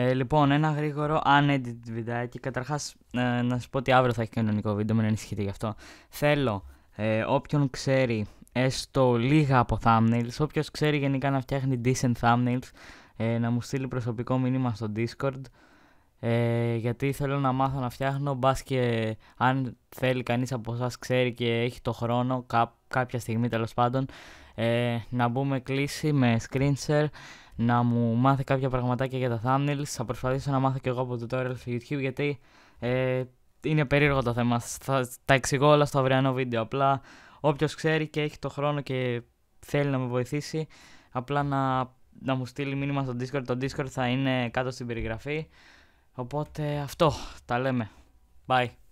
Ε, λοιπόν, ένα γρήγορο unedited βιντεάκι. Καταρχάς, ε, να σα πω ότι αύριο θα έχει κανονικό βίντεο, μην ανησυχείτε γι' αυτό. Θέλω ε, όποιον ξέρει, έστω λίγα από thumbnails, όποιος ξέρει γενικά να φτιάχνει decent thumbnails, ε, να μου στείλει προσωπικό μήνυμα στο Discord. γιατί θέλω να μάθω να φτιάχνω μπας και αν θέλει κανείς από εσάς ξέρει και έχει το χρόνο κάποια στιγμή τέλος πάντων ε, να μπούμε κλίση με screen share, να μου μάθει κάποια πραγματάκια για τα thumbnails. Θα προσπαθήσω να μάθω και εγώ από tutorial στο YouTube γιατί ε, είναι περίεργο το θέμα. Θα τα εξηγώ όλα στο αυριανό βίντεο. Απλά όποιος ξέρει και έχει το χρόνο και θέλει να με βοηθήσει, απλά να, να μου στείλει μήνυμα στο Discord. Το Discord θα είναι κάτω στην περιγραφή. Οπότε αυτό, τα λέμε. Bye.